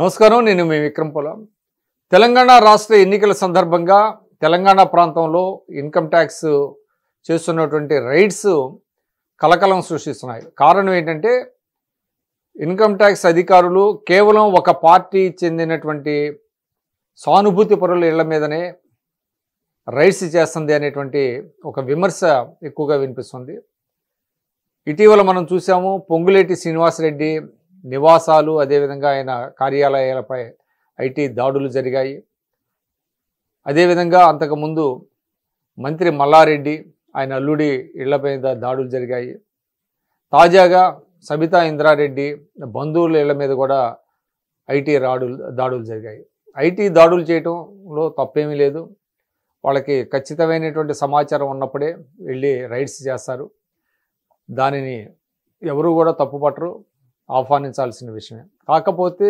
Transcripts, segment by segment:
నమస్కారం నేను మీ విక్రమ్ పొలం తెలంగాణ రాష్ట్ర ఎన్నికల సందర్భంగా తెలంగాణ ప్రాంతంలో ఇన్కమ్ ట్యాక్స్ చేస్తున్నటువంటి రైడ్స్ కలకలం సృష్టిస్తున్నాయి కారణం ఏంటంటే ఇన్కమ్ ట్యాక్స్ అధికారులు కేవలం ఒక పార్టీ చెందినటువంటి సానుభూతి పరుల ఇళ్ల మీదనే రైడ్స్ చేస్తుంది అనేటువంటి ఒక విమర్శ ఎక్కువగా వినిపిస్తుంది ఇటీవల మనం చూసాము పొంగులేటి శ్రీనివాసరెడ్డి నివాసాలు అదేవిధంగా ఆయన కార్యాలయాలపై ఐటీ దాడులు జరిగాయి అదేవిధంగా అంతకుముందు మంత్రి మల్లారెడ్డి ఆయన అల్లుడి మీద దాడులు జరిగాయి తాజాగా సబితా ఇంద్రారెడ్డి బంధువుల ఇళ్ల మీద కూడా ఐటీ రాడులు దాడులు జరిగాయి ఐటీ దాడులు చేయటంలో తప్పేమీ లేదు వాళ్ళకి ఖచ్చితమైనటువంటి సమాచారం ఉన్నప్పుడే వెళ్ళి రైడ్స్ చేస్తారు దానిని ఎవరు కూడా తప్పుపట్టరు ఆహ్వానించాల్సిన విషయమే కాకపోతే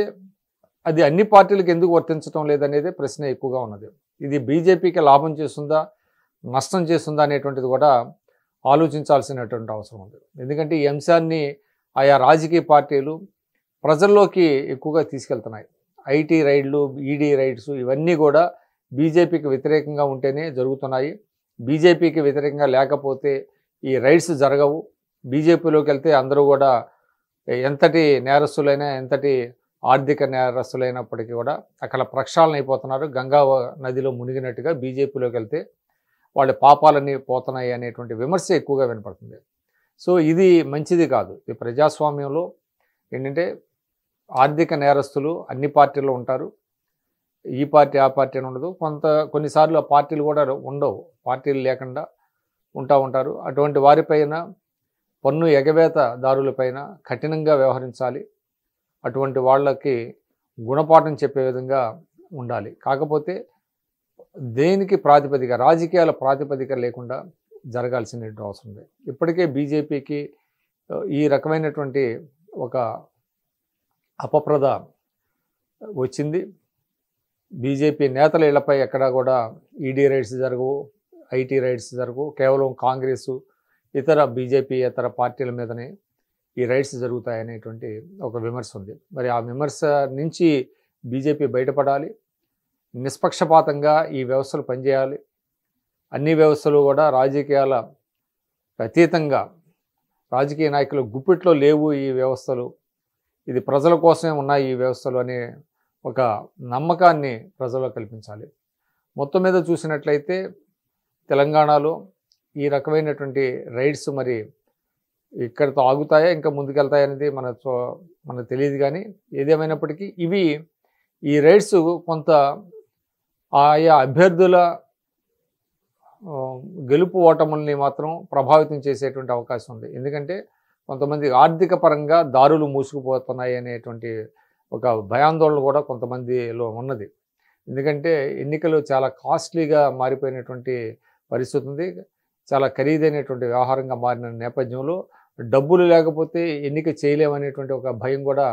అది అన్ని పార్టీలకు ఎందుకు వర్తించడం లేదనేది ప్రశ్న ఎక్కువగా ఉన్నది ఇది బీజేపీకి లాభం చేస్తుందా నష్టం చేస్తుందా అనేటువంటిది కూడా ఆలోచించాల్సినటువంటి అవసరం ఉంది ఎందుకంటే ఈ అంశాన్ని ఆయా రాజకీయ పార్టీలు ప్రజల్లోకి ఎక్కువగా తీసుకెళ్తున్నాయి ఐటీ రైడ్లు ఈడీ రైడ్స్ ఇవన్నీ కూడా బీజేపీకి వ్యతిరేకంగా ఉంటేనే జరుగుతున్నాయి బీజేపీకి వ్యతిరేకంగా లేకపోతే ఈ రైడ్స్ జరగవు బీజేపీలోకి వెళ్తే అందరూ కూడా ఎంతటి నేరస్తులైనా ఎంతటి ఆర్థిక నేరస్తులైనప్పటికీ కూడా అక్కడ ప్రక్షాళన అయిపోతున్నారు గంగా నదిలో మునిగినట్టుగా బీజేపీలోకి వెళ్తే వాళ్ళ పాపాలన్నీ పోతున్నాయి అనేటువంటి విమర్శ ఎక్కువగా వినపడుతుంది సో ఇది మంచిది కాదు ఈ ప్రజాస్వామ్యంలో ఏంటంటే ఆర్థిక నేరస్తులు అన్ని పార్టీల్లో ఉంటారు ఈ పార్టీ ఆ పార్టీ అని ఉండదు కొంత కొన్నిసార్లు ఆ పార్టీలు కూడా ఉండవు పార్టీలు లేకుండా ఉంటా ఉంటారు అటువంటి వారిపైన పన్ను ఎగవేత దారులపైన కఠినంగా వ్యవహరించాలి అటువంటి వాళ్ళకి గుణపాఠం చెప్పే విధంగా ఉండాలి కాకపోతే దేనికి ప్రాతిపదిక రాజకీయాల ప్రాతిపదిక లేకుండా జరగాల్సిన అవసరం ఉంది ఇప్పటికే బీజేపీకి ఈ రకమైనటువంటి ఒక అపప్రద వచ్చింది బీజేపీ నేతల ఇళ్లపై ఎక్కడా కూడా ఈడీ రైడ్స్ జరగవు ఐటీ రైడ్స్ జరగవు కేవలం కాంగ్రెసు ఇతర బీజేపీ ఇతర పార్టీల మీదనే ఈ జరుగుతాయి జరుగుతాయనేటువంటి ఒక విమర్శ ఉంది మరి ఆ విమర్శ నుంచి బీజేపీ బయటపడాలి నిష్పక్షపాతంగా ఈ వ్యవస్థలు పనిచేయాలి అన్ని వ్యవస్థలు కూడా రాజకీయాల అతీతంగా రాజకీయ నాయకుల గుప్పిట్లో లేవు ఈ వ్యవస్థలు ఇది ప్రజల కోసమే ఉన్నాయి ఈ వ్యవస్థలు అనే ఒక నమ్మకాన్ని ప్రజల్లో కల్పించాలి మొత్తం మీద చూసినట్లయితే తెలంగాణలో ఈ రకమైనటువంటి రైడ్స్ మరి ఇక్కడతో ఆగుతాయా ఇంకా ముందుకెళ్తాయనేది మన మనకు తెలియదు కానీ ఏదేమైనప్పటికీ ఇవి ఈ రైడ్స్ కొంత ఆయా అభ్యర్థుల గెలుపు ఓటముల్ని మాత్రం ప్రభావితం చేసేటువంటి అవకాశం ఉంది ఎందుకంటే కొంతమంది ఆర్థిక పరంగా దారులు మూసుకుపోతున్నాయి అనేటువంటి ఒక భయాందోళన కూడా కొంతమందిలో ఉన్నది ఎందుకంటే ఎన్నికలు చాలా కాస్ట్లీగా మారిపోయినటువంటి పరిస్థితి ఉంది చాలా ఖరీదైనటువంటి వ్యవహారంగా మారిన నేపథ్యంలో డబ్బులు లేకపోతే ఎన్నిక చేయలేమనేటువంటి ఒక భయం కూడా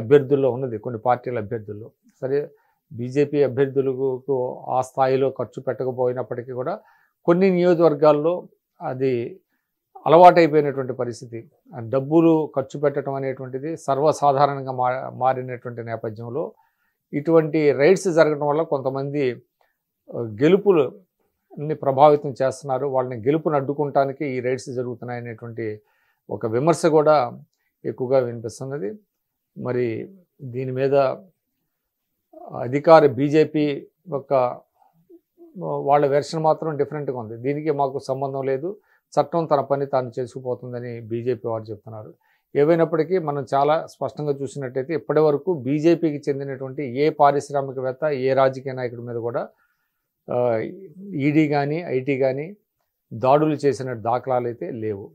అభ్యర్థుల్లో ఉన్నది కొన్ని పార్టీల అభ్యర్థుల్లో సరే బీజేపీ అభ్యర్థులకు ఆ స్థాయిలో ఖర్చు పెట్టకపోయినప్పటికీ కూడా కొన్ని నియోజకవర్గాల్లో అది అలవాటైపోయినటువంటి పరిస్థితి డబ్బులు ఖర్చు పెట్టడం అనేటువంటిది సర్వసాధారణంగా మారినటువంటి నేపథ్యంలో ఇటువంటి రైడ్స్ జరగడం వల్ల కొంతమంది గెలుపులు ని ప్రభావితం చేస్తున్నారు వాళ్ళని గెలుపును అడ్డుకుంటానికి ఈ రైడ్స్ జరుగుతున్నాయి అనేటువంటి ఒక విమర్శ కూడా ఎక్కువగా వినిపిస్తున్నది మరి దీని మీద అధికార బీజేపీ యొక్క వాళ్ళ వెర్షన్ మాత్రం డిఫరెంట్గా ఉంది దీనికి మాకు సంబంధం లేదు చట్టం తన పని తాను చేసుకుపోతుందని బీజేపీ వారు చెప్తున్నారు ఏవైనప్పటికీ మనం చాలా స్పష్టంగా చూసినట్టయితే ఇప్పటి వరకు బీజేపీకి చెందినటువంటి ఏ పారిశ్రామికవేత్త ఏ రాజకీయ నాయకుడి మీద కూడా ఈడీ కానీ ఐటీ కానీ దాడులు చేసిన దాఖలాలు అయితే లేవు